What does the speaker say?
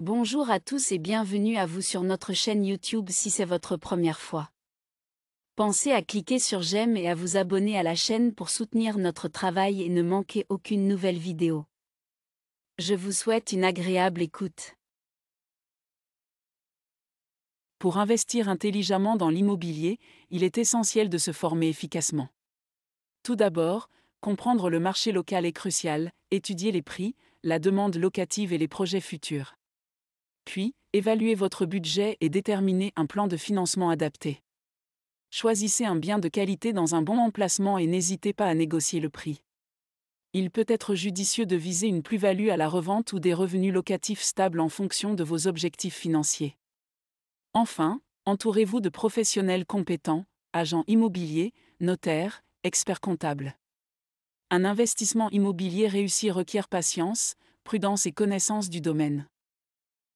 Bonjour à tous et bienvenue à vous sur notre chaîne YouTube si c'est votre première fois. Pensez à cliquer sur j'aime et à vous abonner à la chaîne pour soutenir notre travail et ne manquer aucune nouvelle vidéo. Je vous souhaite une agréable écoute. Pour investir intelligemment dans l'immobilier, il est essentiel de se former efficacement. Tout d'abord, comprendre le marché local est crucial, étudier les prix, la demande locative et les projets futurs. Puis, évaluez votre budget et déterminez un plan de financement adapté. Choisissez un bien de qualité dans un bon emplacement et n'hésitez pas à négocier le prix. Il peut être judicieux de viser une plus-value à la revente ou des revenus locatifs stables en fonction de vos objectifs financiers. Enfin, entourez-vous de professionnels compétents, agents immobiliers, notaires, experts comptables. Un investissement immobilier réussi requiert patience, prudence et connaissance du domaine.